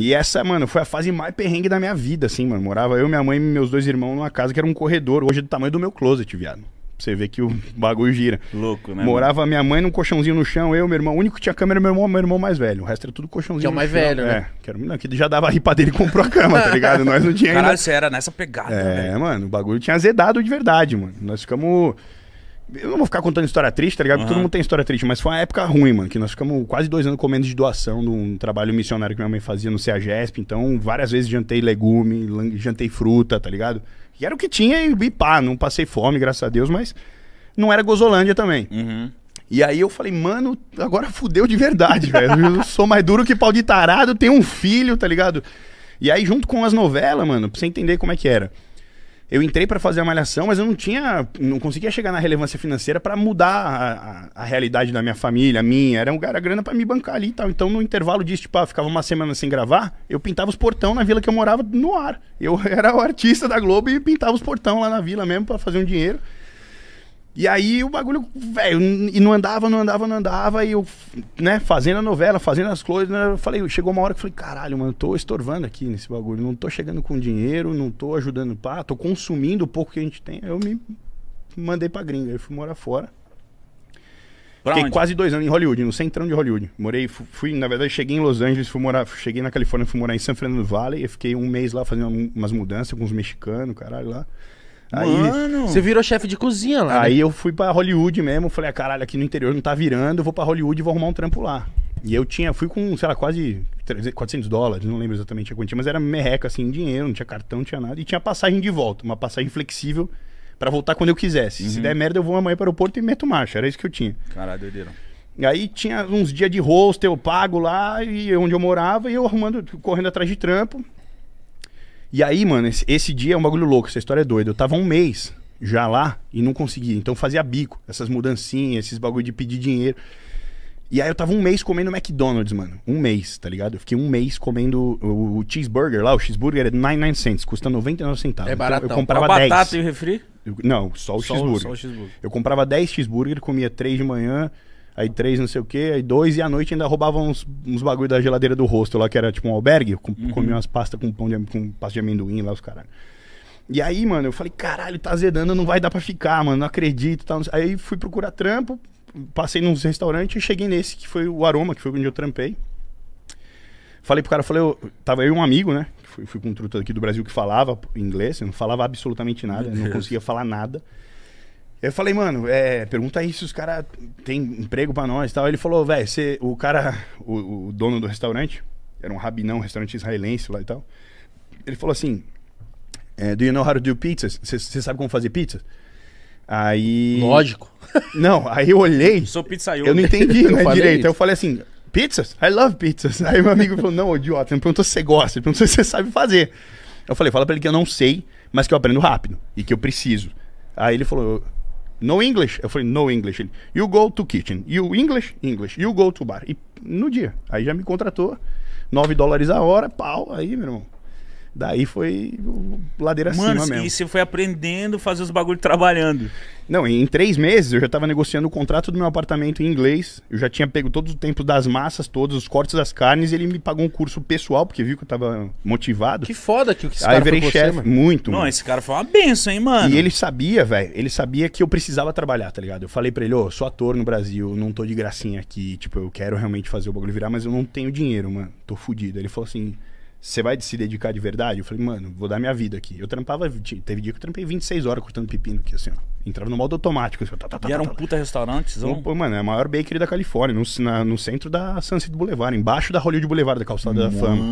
E essa, mano, foi a fase mais perrengue da minha vida, assim, mano. Morava eu, minha mãe e meus dois irmãos numa casa que era um corredor, hoje do tamanho do meu closet, viado. você vê que o bagulho gira. Louco, né? Morava mano? minha mãe num colchãozinho no chão, eu, meu irmão. O único que tinha câmera era meu irmão, meu irmão mais velho. O resto era tudo colchãozinho. Que é o mais chão. velho, né? É, que, era, não, que já dava ripa dele e comprou a cama, tá ligado? Nós não tinha Caralho, ainda. Caralho, você era nessa pegada. É, velho. mano, o bagulho tinha azedado de verdade, mano. Nós ficamos. Eu não vou ficar contando história triste, tá ligado? Porque uhum. todo mundo tem história triste, mas foi uma época ruim, mano. Que nós ficamos quase dois anos comendo de doação de um trabalho missionário que minha mãe fazia no CEAGESP. Então, várias vezes jantei legume, jantei fruta, tá ligado? E era o que tinha e, e pá, não passei fome, graças a Deus, mas não era Gozolândia também. Uhum. E aí eu falei, mano, agora fudeu de verdade, velho. Eu sou mais duro que pau de tarado, tenho um filho, tá ligado? E aí, junto com as novelas, mano, pra você entender como é que era eu entrei para fazer a malhação, mas eu não tinha, não conseguia chegar na relevância financeira para mudar a, a, a, realidade da minha família, minha. Era um cara grana para me bancar ali e tal. Então, no intervalo disso, tipo, ah, ficava uma semana sem gravar, eu pintava os portão na vila que eu morava no ar. Eu era o artista da Globo e pintava os portão lá na vila mesmo para fazer um dinheiro. E aí o bagulho, velho, e não andava, não andava, não andava, e eu, né, fazendo a novela, fazendo as coisas, né, eu falei, chegou uma hora que eu falei, caralho, mano, eu tô estorvando aqui nesse bagulho, não tô chegando com dinheiro, não tô ajudando pá, tô consumindo o pouco que a gente tem. eu me mandei pra gringa, eu fui morar fora. Pra Fiquei onde? quase dois anos em Hollywood, no centrão de Hollywood. Morei, fui, na verdade, cheguei em Los Angeles, fui morar, cheguei na Califórnia, fui morar em San Fernando Valley, e fiquei um mês lá fazendo umas mudanças com os mexicanos, caralho, lá. Aí Mano. você virou chefe de cozinha lá. Né? Aí né? eu fui para Hollywood mesmo, falei, ah, caralho, aqui no interior não tá virando, eu vou para Hollywood e vou arrumar um trampo lá. E eu tinha, fui com, sei lá, quase 300, 400 dólares, não lembro exatamente a quantia, mas era merreca assim, dinheiro, não tinha cartão, não tinha nada. E tinha passagem de volta, uma passagem flexível para voltar quando eu quisesse. Uhum. Se der merda, eu vou amanhã para o aeroporto e meto marcha, era isso que eu tinha. Caralho, doideira. Aí tinha uns dias de hostel pago lá, e onde eu morava, e eu arrumando, correndo atrás de trampo. E aí, mano, esse, esse dia é um bagulho louco, essa história é doida. Eu tava um mês já lá e não conseguia. Então fazia bico, essas mudancinhas, esses bagulho de pedir dinheiro. E aí eu tava um mês comendo McDonald's, mano. Um mês, tá ligado? Eu fiquei um mês comendo o, o cheeseburger lá. O cheeseburger é 99 cents, custa 99 centavos. É barato. Então eu comprava a é 10. batata e o refri? Eu, não, só o, só, cheeseburger. só o cheeseburger. Eu comprava 10 cheeseburger, comia 3 de manhã, aí três não sei o quê, aí dois, e à noite ainda roubavam uns, uns bagulho da geladeira do rosto lá, que era tipo um albergue, com, uhum. comia umas pastas com pão de, com pasta de amendoim lá, os caralho. E aí, mano, eu falei, caralho, tá zedando, não vai dar pra ficar, mano, não acredito. Tá, Aí fui procurar trampo, passei nos restaurantes e cheguei nesse, que foi o Aroma, que foi onde eu trampei. Falei pro cara, falei, eu, tava eu e um amigo, né? Fui, fui com um truta aqui do Brasil que falava inglês, não falava absolutamente nada, não conseguia falar nada. Eu falei, mano, é, pergunta aí se os caras têm emprego para nós e tal. Ele falou, velho, o cara, o, o, dono do restaurante, era um rabinão, um restaurante israelense lá e tal. Ele falou assim: é, Do you know how to do pizzas? Você sabe como fazer pizza? Aí. Lógico. Não, aí eu olhei. sou pizzaiolo. Eu não entendi é eu direito. Aí eu falei assim: pizzas? I love pizzas. Aí meu amigo falou: não, idiota, Ele perguntou se você gosta, ele perguntou se você sabe fazer. Eu falei: fala pra ele que eu não sei, mas que eu aprendo rápido e que eu preciso. Aí ele falou: no English? Eu falei, no English. Ele, you go to kitchen. You English? English. You go to bar. E no dia. Aí já me contratou. 9 dólares a hora, pau. Aí, meu irmão. Daí foi ladeira Mano, acima mesmo. E você foi aprendendo fazer os bagulhos trabalhando. Não, em três meses eu já tava negociando o contrato do meu apartamento em inglês. Eu já tinha pego todo o tempo das massas, todos os cortes das carnes. ele me pagou um curso pessoal, porque viu que eu tava motivado. Que foda que esse Aí cara virei foi chefe, você, muito. Não, mano. esse cara foi uma benção, hein, mano. E ele sabia, velho. Ele sabia que eu precisava trabalhar, tá ligado? Eu falei pra ele, ô, oh, sou ator no Brasil, não tô de gracinha aqui. Tipo, eu quero realmente fazer o bagulho virar, mas eu não tenho dinheiro, mano. Tô fudido. Ele falou assim... Você vai se dedicar de verdade? Eu falei, mano, vou dar minha vida aqui. Eu trampava, teve dia que eu trampei 26 horas cortando pepino aqui, assim, ó. Entrava no modo automático. Assim, tá, tá, tá, e era tá, um tá. puta restaurante, Pô, mano, é a maior bakery da Califórnia, no, na, no centro da Sunset Boulevard, embaixo da Hollywood Boulevard, da Calçada mano. da Fama.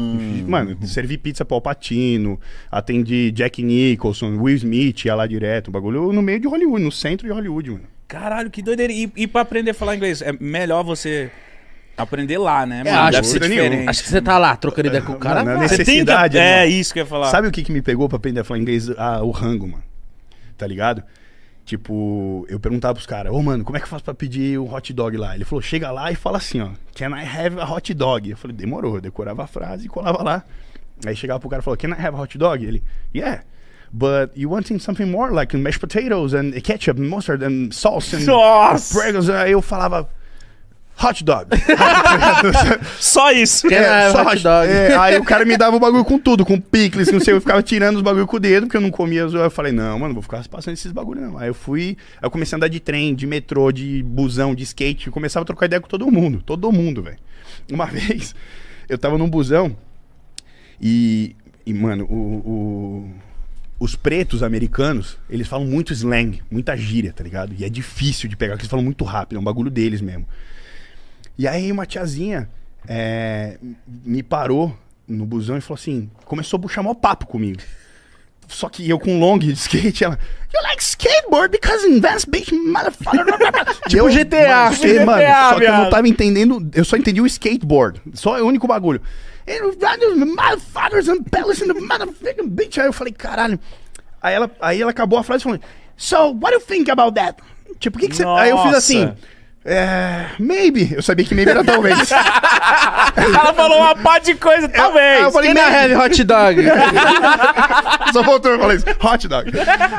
Mano, servi pizza pro Alpatino, atendi Jack Nicholson, Will Smith, ia lá direto, um bagulho no meio de Hollywood, no centro de Hollywood, mano. Caralho, que doideira. E, e pra aprender a falar inglês, é melhor você Aprender lá, né? É, acho, que acho que você tá lá trocando ideia com o cara. Mano, você tem que... É, é isso que eu ia falar. Sabe o que, que me pegou pra aprender a falar inglês? Ah, o rango, mano. Tá ligado? Tipo, eu perguntava pros caras, ô oh, mano, como é que eu faço pra pedir um hot dog lá? Ele falou, chega lá e fala assim, ó, can I have a hot dog? Eu falei, demorou, eu decorava a frase e colava lá. Aí chegava pro cara e falou, can I have a hot dog? Ele, yeah. But you wanting something more, like mashed potatoes and ketchup and mustard and sauce and Nossa! Aí eu falava, hot dog. só isso. É, é só hot dog. É, aí o cara me dava o bagulho com tudo, com picles, não sei, eu ficava tirando os bagulho com o dedo, porque eu não comia. Eu falei, não, mano, vou ficar passando esses bagulho não. Aí eu fui, aí eu comecei a andar de trem, de metrô, de busão, de skate, eu começava a trocar ideia com todo mundo, todo mundo, velho. Uma vez, eu tava num busão e, e mano, o, o os pretos americanos, eles falam muito slang, muita gíria, tá ligado? E é difícil de pegar, porque eles falam muito rápido, é um bagulho deles mesmo. E aí uma tiazinha é, me parou no busão e falou assim: começou a puxar mó papo comigo. Só que eu com long de skate, ela. You like skateboard because invest bitch motherfucker. tipo eu, GTA, mas, GTA, mano. Só que eu não tava entendendo. Eu só entendi o skateboard. Só é o único bagulho. Motherfuckers and pellets in motherfucking bitch. Aí eu falei, caralho. Aí ela, aí ela acabou a frase falando: So, what do you think about that? Tipo, o que, que você. Aí eu fiz assim. É. Maybe. Eu sabia que maybe era talvez. Ela falou uma pá de coisa, talvez. Eu, eu falei, Can I have hot dog? Só voltou eu falei isso, hot dog.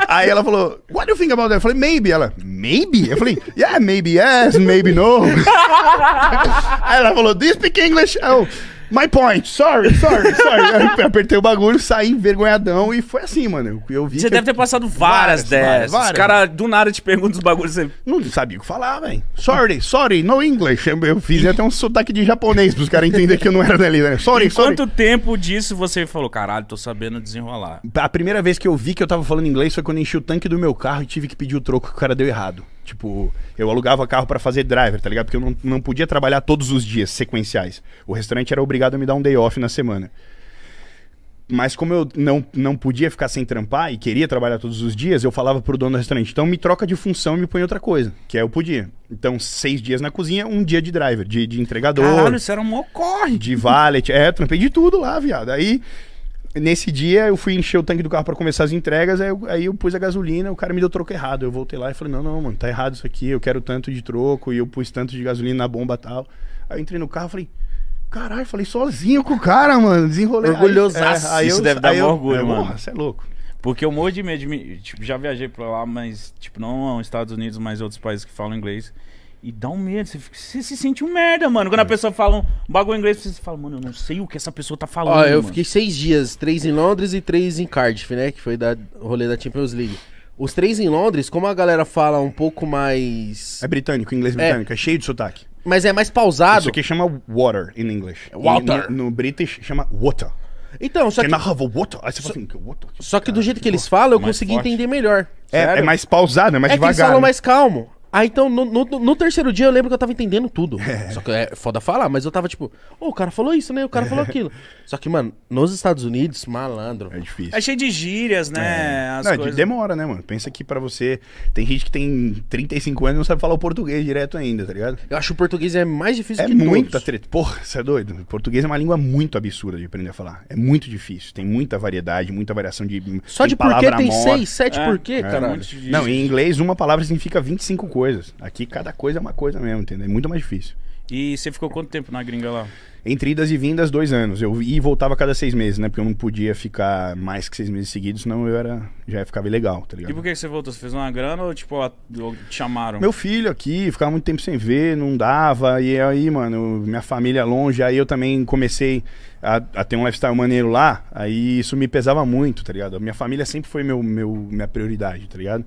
Aí ela falou, what do you think about that? Eu falei, maybe. Ela, maybe? Eu falei, yeah, maybe yes, maybe no. Aí ela falou, do you speak English? Eu, oh, My point, sorry, sorry, sorry. apertei o bagulho, saí envergonhadão e foi assim, mano. Eu vi você deve eu... ter passado várias, várias dessas. Várias, Os caras do nada te perguntam os bagulhos. Você... Não sabia o que falar, velho. Sorry, sorry, no English. Eu, eu fiz até um sotaque de japonês pros caras entenderem que eu não era dali, né? Sorry, e sorry. quanto tempo disso você falou, caralho, tô sabendo desenrolar? A primeira vez que eu vi que eu tava falando inglês foi quando enchi o tanque do meu carro e tive que pedir o troco que o cara deu errado. Tipo, eu alugava carro para fazer driver, tá ligado? Porque eu não, não podia trabalhar todos os dias sequenciais. O restaurante era obrigado a me dar um day off na semana. Mas como eu não, não podia ficar sem trampar e queria trabalhar todos os dias, eu falava pro dono do restaurante, então me troca de função e me põe outra coisa, que aí é eu podia. Então, seis dias na cozinha, um dia de driver, de, de entregador. Caralho, isso era um ocorre De valet. É, trampei de tudo lá, viado. Aí nesse dia eu fui encher o tanque do carro para começar as entregas, aí eu, aí eu pus a gasolina, o cara me deu troco errado. Eu voltei lá e falei: "Não, não, mano, tá errado isso aqui. Eu quero tanto de troco e eu pus tanto de gasolina na bomba tal". Aí eu entrei no carro, falei: "Caralho, falei sozinho com o cara, mano, desenrolei". Orgulhosaço. Aí, é, aí isso eu, deve dar orgulho, eu, é, mano. Porra, você é louco. Porque eu morro de medo de tipo, já viajei para lá, mas tipo não, aos Estados Unidos, mas outros países que falam inglês. E dá um medo, você, fica, você se sente um merda, mano. Quando a é. pessoa fala um bagulho em inglês, você fala, mano, eu não sei o que essa pessoa tá falando. Ó, eu mano. fiquei seis dias, três em Londres e três em Cardiff, né? Que foi da rolê da Champions League. Os três em Londres, como a galera fala um pouco mais. É britânico, inglês é. britânico, é, é cheio de sotaque. Mas é mais pausado. Isso aqui chama water in English. É water. No, no British chama water. Então, só que. Water? Aí você fala assim, water? só que do jeito que eles falam, eu consegui forte. entender melhor. É, é, mais pausado, é mais é devagar. Que eles falam né? mais calmo. Ah, então, no, no, no, terceiro dia eu lembro que eu tava entendendo tudo. É. Só que é foda falar, mas eu tava tipo, oh, o cara falou isso, né? O cara falou aquilo. Só que, mano, nos Estados Unidos, malandro. É difícil. É cheio de gírias, né? É. As não, é coisas... demora, né, mano? Pensa que pra você. Tem gente que tem 35 anos e não sabe falar o português direto ainda, tá ligado? Eu acho que o português é mais difícil é que muita treta. Porra, você é doido? O português é uma língua muito absurda de aprender a falar. É muito difícil. Tem muita variedade, muita variação de. Só de porquê tem 6, 7 é. porquê, é. Não, em inglês, uma palavra significa 25 coisas coisas. Aqui cada coisa é uma coisa mesmo, entendeu? É muito mais difícil. E você ficou quanto tempo na gringa lá? Entre idas e vindas, dois anos. Eu ia e voltava a cada seis meses, né? Porque eu não podia ficar mais que seis meses seguidos, senão eu era, já ficava ilegal, tá ligado? E por que você voltou? Você fez uma grana ou, tipo, a, ou te chamaram? Meu filho aqui, ficava muito tempo sem ver, não dava. E aí, mano, minha família longe. Aí eu também comecei a, a ter um lifestyle maneiro lá. Aí isso me pesava muito, tá ligado? Minha família sempre foi meu, meu, minha prioridade, tá ligado?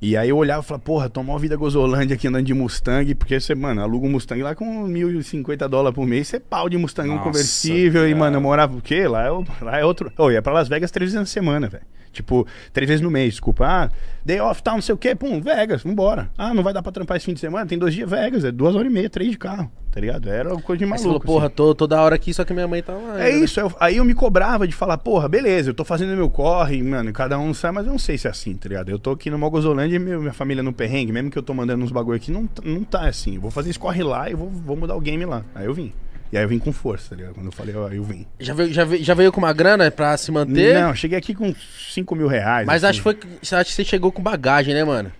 E aí eu olhava e falava, porra, tô mó vida gozolândia aqui andando de Mustang, porque você, mano, aluga um Mustang lá com 1.050 dólares por mês, você é pau de Mustang Nossa, um conversível. Cara. E, mano, eu morava o quê? Lá é, lá é outro. Oh, ia pra Las Vegas três vezes na semana, velho. Tipo, três vezes no mês, desculpa. Ah, day off, tal, tá, não sei o quê, pum, Vegas, vambora. Ah, não vai dar pra trampar esse fim de semana? Tem dois dias, Vegas, é duas horas e meia, três de carro tá ligado? Era uma coisa de maluco. Aí você falou, porra, assim. tô toda hora aqui, só que minha mãe tá lá. É né? isso, eu, aí eu me cobrava de falar, porra, beleza, eu tô fazendo meu corre, mano, cada um sai, mas eu não sei se é assim, tá ligado? Eu tô aqui no Mogozolândia e minha família no perrengue, mesmo que eu tô mandando uns bagulho aqui, não, não tá assim. Eu vou fazer esse corre lá e vou, vou mudar o game lá. Aí eu vim. E aí eu vim com força, tá ligado? Quando eu falei, ó, eu vim. Já veio, já, veio, já veio com uma grana pra se manter? Não, cheguei aqui com 5 mil reais. Mas assim. acho, foi, acho que você chegou com bagagem, né, mano?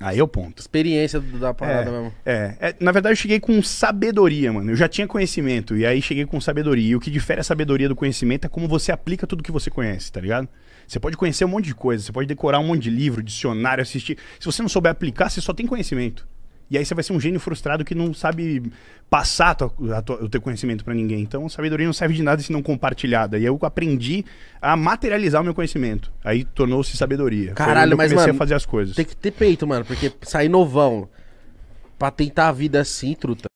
Aí é o ponto. Experiência da parada é, mesmo. É. é. Na verdade, eu cheguei com sabedoria, mano. Eu já tinha conhecimento. E aí cheguei com sabedoria. E o que difere a sabedoria do conhecimento é como você aplica tudo que você conhece, tá ligado? Você pode conhecer um monte de coisa, você pode decorar um monte de livro, dicionário, assistir. Se você não souber aplicar, você só tem conhecimento. E aí você vai ser um gênio frustrado que não sabe passar a tua, a tua, o teu conhecimento para ninguém. Então, sabedoria não serve de nada se não compartilhada. E eu aprendi a materializar o meu conhecimento. Aí tornou-se sabedoria. Caralho, mas comecei mano, a fazer as coisas. Tem que ter peito, mano, porque sair novão pra tentar a vida assim, truta.